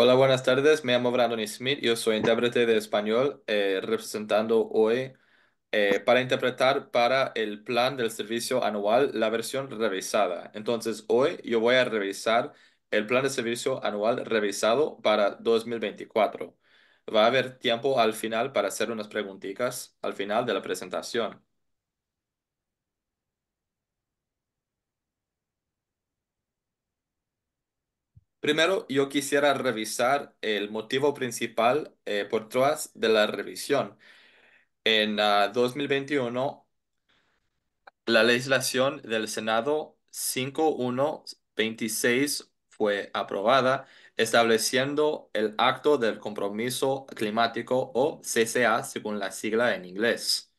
Hola, buenas tardes. Me llamo Brandon Smith. Yo soy intérprete de español, eh, representando hoy eh, para interpretar para el plan del servicio anual la versión revisada. Entonces, hoy yo voy a revisar el plan de servicio anual revisado para 2024. Va a haber tiempo al final para hacer unas preguntitas al final de la presentación. Primero, yo quisiera revisar el motivo principal eh, por detrás de la revisión. En 2021, ah, la legislación del Senado 5126 fue aprobada estableciendo el acto del compromiso climático o CCA según la sigla en inglés,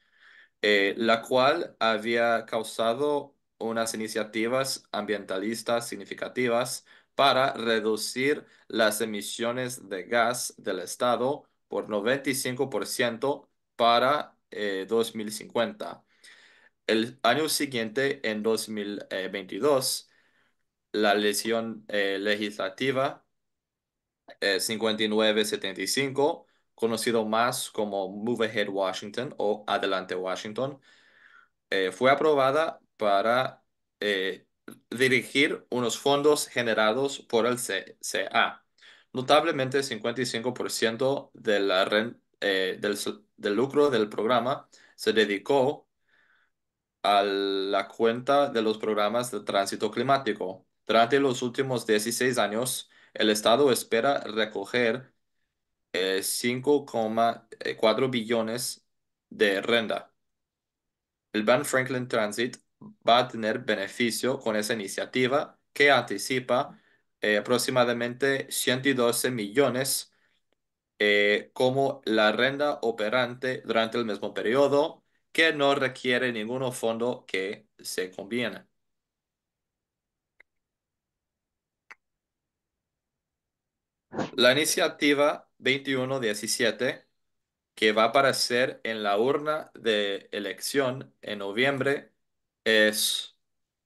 eh, la cual había causado unas iniciativas ambientalistas significativas para reducir las emisiones de gas del Estado por 95% para 2050. Eh, El año siguiente, en 2022, la lesión eh, legislativa 5975, eh, conocido más como Move Ahead Washington o Adelante Washington, fue aprobada para dirigir unos fondos generados por el CCA. Notablemente, 55% de la eh, del, lucro del programa se dedicó a la cuenta de los programas de tránsito climático. Durante los últimos 16 años, el Estado espera recoger 5,4 eh, eh, billones de renta. El Van Franklin Transit va a tener beneficio con esa iniciativa que anticipa eh, aproximadamente 112 millones eh, como la renta operante durante el mismo periodo que no requiere ningún fondo que se conviene. La iniciativa 2117 que va a aparecer en la urna de elección en noviembre es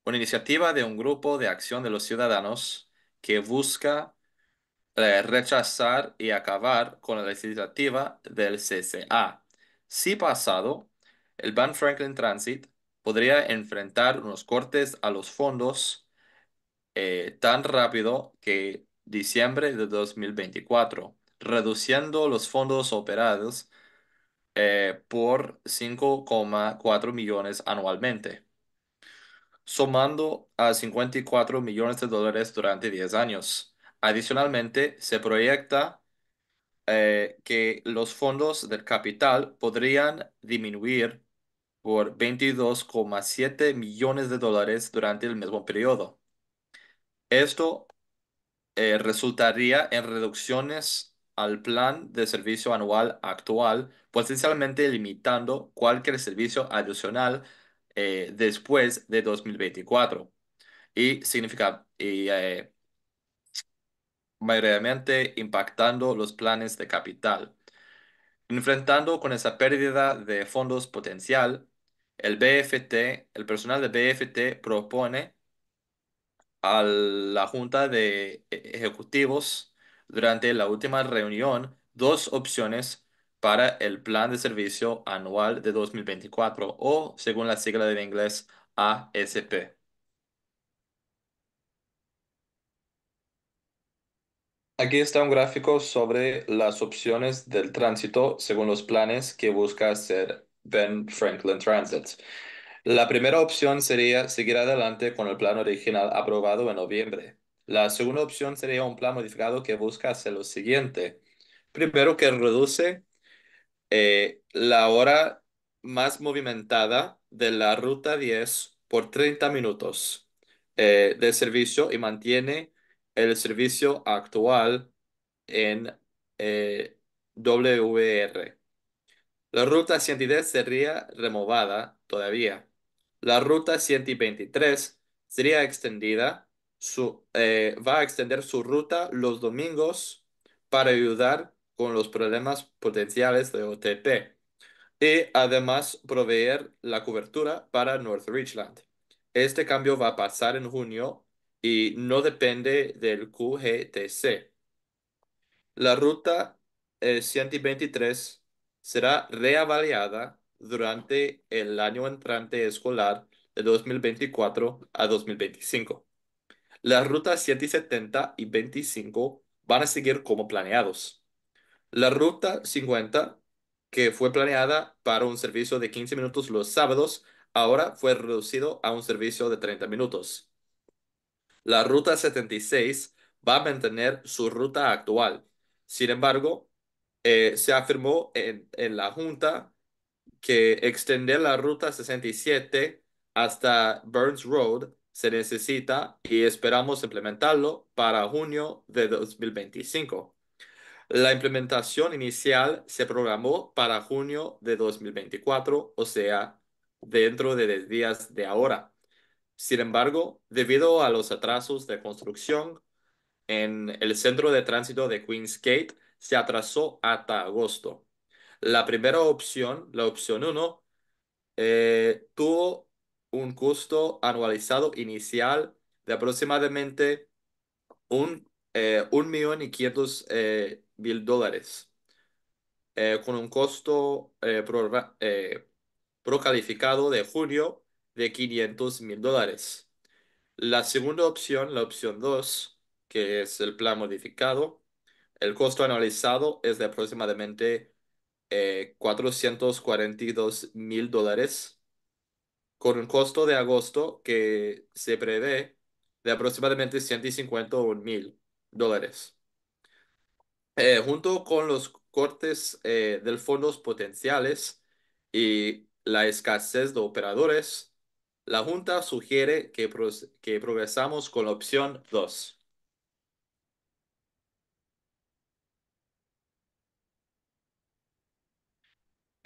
una iniciativa de un grupo de acción de los ciudadanos que busca eh, rechazar y acabar con la legislativa del CCA. Si pasado, el Ban Franklin Transit podría enfrentar unos cortes a los fondos eh, tan rápido que diciembre de 2024, reduciendo los fondos operados eh, por 5,4 millones anualmente sumando a 54 millones de dólares durante 10 años. Adicionalmente, se proyecta eh, que los fondos del capital podrían disminuir por 22,7 millones de dólares durante el mismo periodo. Esto eh, resultaría en reducciones al plan de servicio anual actual, potencialmente limitando cualquier servicio adicional eh, después de 2024 y significa y, eh, mayormente impactando los planes de capital. Enfrentando con esa pérdida de fondos potencial, el BFT, el personal de BFT propone a la Junta de e, Ejecutivos durante la última reunión dos opciones para el Plan de Servicio Anual de 2024 o según la sigla del inglés ASP. Aquí está un gráfico sobre las opciones del tránsito según los planes que busca hacer Ben Franklin Transit. La primera opción sería seguir adelante con el plan original aprobado en noviembre. La segunda opción sería un plan modificado que busca hacer lo siguiente. Primero, que reduce eh, la hora más movimentada de la ruta 10 por 30 minutos eh, de servicio y mantiene el servicio actual en eh, WR. La ruta 110 sería removada todavía. La ruta 123 sería extendida. Su, eh, va a extender su ruta los domingos para ayudar con los problemas potenciales de OTP y además proveer la cobertura para North Richland. Este cambio va a pasar en junio y no depende del QGTC. La ruta 123 eh, será reavaliada durante el año entrante escolar de 2024 a 2025. Las rutas 170 y 25 van a seguir como planeados. La ruta 50, que fue planeada para un servicio de 15 minutos los sábados, ahora fue reducido a un servicio de 30 minutos. La ruta 76 va a mantener su ruta actual. Sin embargo, eh, se afirmó en, en la Junta que extender la ruta 67 hasta Burns Road se necesita y esperamos implementarlo para junio de 2025. La implementación inicial se programó para junio de 2024, o sea, dentro de 10 días de ahora. Sin embargo, debido a los atrasos de construcción en el centro de tránsito de Queens Gate, se atrasó hasta agosto. La primera opción, la opción 1, eh, tuvo un costo anualizado inicial de aproximadamente un, eh, millón y quinientos eh, mil dólares, eh, con un costo eh, pro, eh, procalificado de junio de 500 mil dólares. La segunda opción, la opción 2, que es el plan modificado, el costo analizado es de aproximadamente 442 eh, mil dólares, con un costo de agosto que se prevé de aproximadamente 151 mil dólares. Eh, junto con los cortes eh, del fondos potenciales y la escasez de operadores, la Junta sugiere que, progresamos con la opción 2.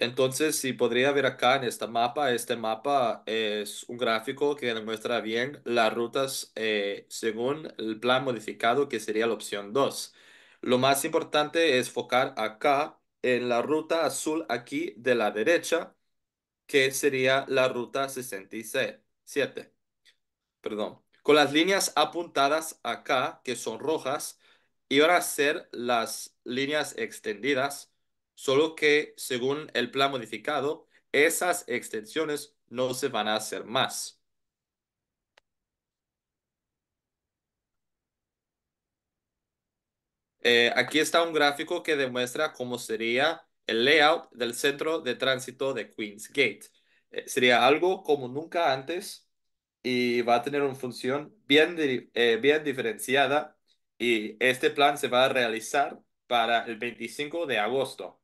Entonces, si podría ver acá en este mapa, este mapa es un gráfico que muestra bien las rutas eh, según el plan modificado, que sería la opción 2. Lo más importante es focar acá en la ruta azul aquí de la derecha, que sería la ruta 67. Perdón. Con las líneas apuntadas acá, que son rojas, iban a ser las líneas extendidas, solo que según el plan modificado, esas extensiones no se van a hacer más. Eh, aquí está un gráfico que demuestra cómo sería el layout del centro de tránsito de Queens Gate. Eh, sería algo como nunca antes y va a tener una función bien, eh, bien diferenciada y este plan se va a realizar para el 25 de agosto.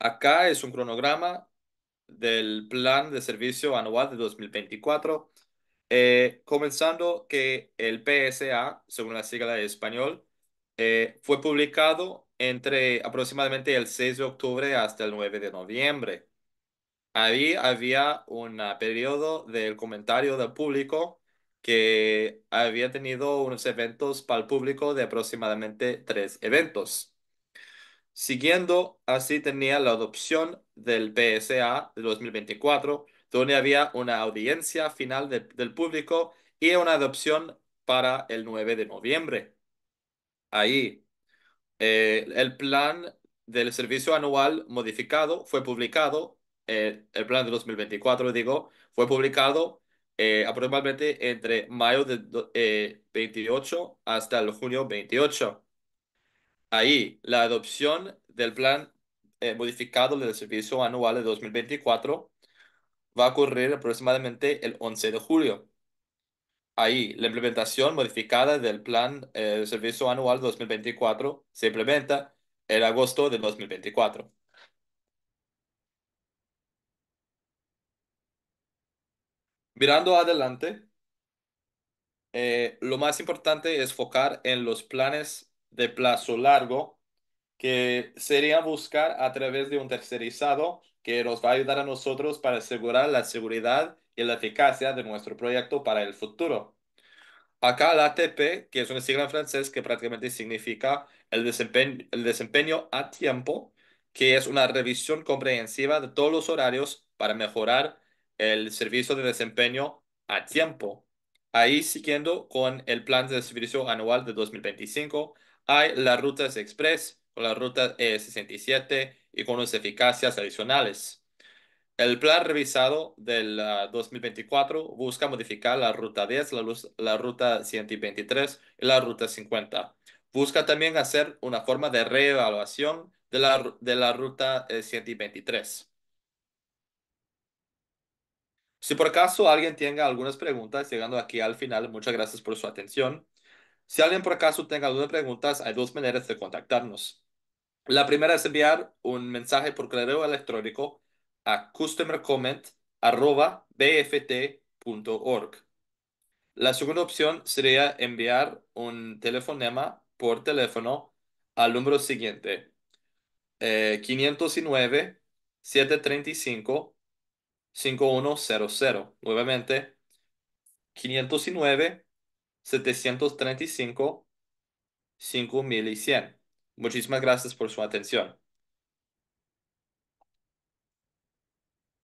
Acá es un cronograma del plan de servicio anual de 2024 eh, comenzando que el PSA, según la sigla de español, eh, fue publicado entre aproximadamente el 6 de octubre hasta el 9 de noviembre. Ahí había un periodo del comentario del público que había tenido unos eventos para el público de aproximadamente tres eventos. Siguiendo, así tenía la adopción del PSA de 2024 donde había una audiencia final del público y una adopción para el 9 de noviembre. Ahí, eh, el plan del servicio anual modificado fue publicado, eh, el plan de 2024, digo, fue publicado eh, aproximadamente entre mayo de 28 hasta el junio 28. Ahí, la adopción del plan modificado del servicio anual de 2024 va a ocurrir aproximadamente el 11 de julio. Ahí, la implementación modificada del Plan eh, de Servicio Anual 2024 se implementa el agosto de 2024. Mirando adelante, eh, lo más importante es focar en los planes de plazo largo que serían buscar a través de un tercerizado que nos va a ayudar a nosotros para asegurar la seguridad y la eficacia de nuestro proyecto para el futuro. Acá la ATP, que es un sigla en francés que prácticamente significa el desempeño, a tiempo, que es una revisión comprensiva de todos los horarios para mejorar el servicio de desempeño a tiempo. Ahí siguiendo con el plan de servicio anual de 2025, hay las rutas express, con la ruta E67, y con unas eficacias adicionales. El plan revisado del 2024 ah, busca modificar la ruta 10, la, la ruta 123 y la ruta 50. Busca también hacer una forma de reevaluación de la, de la ruta 123. Eh, si por acaso alguien tenga algunas preguntas, llegando aquí al final, muchas gracias por su atención. Si alguien por acaso tenga algunas preguntas, hay dos maneras de contactarnos. La primera es enviar un mensaje por correo electrónico a customercomment.bft.org. La segunda opción sería enviar un telefonema por teléfono al número siguiente, 509-735-5100. Eh, Nuevamente, 509-735-5100. Muchísimas gracias por su atención.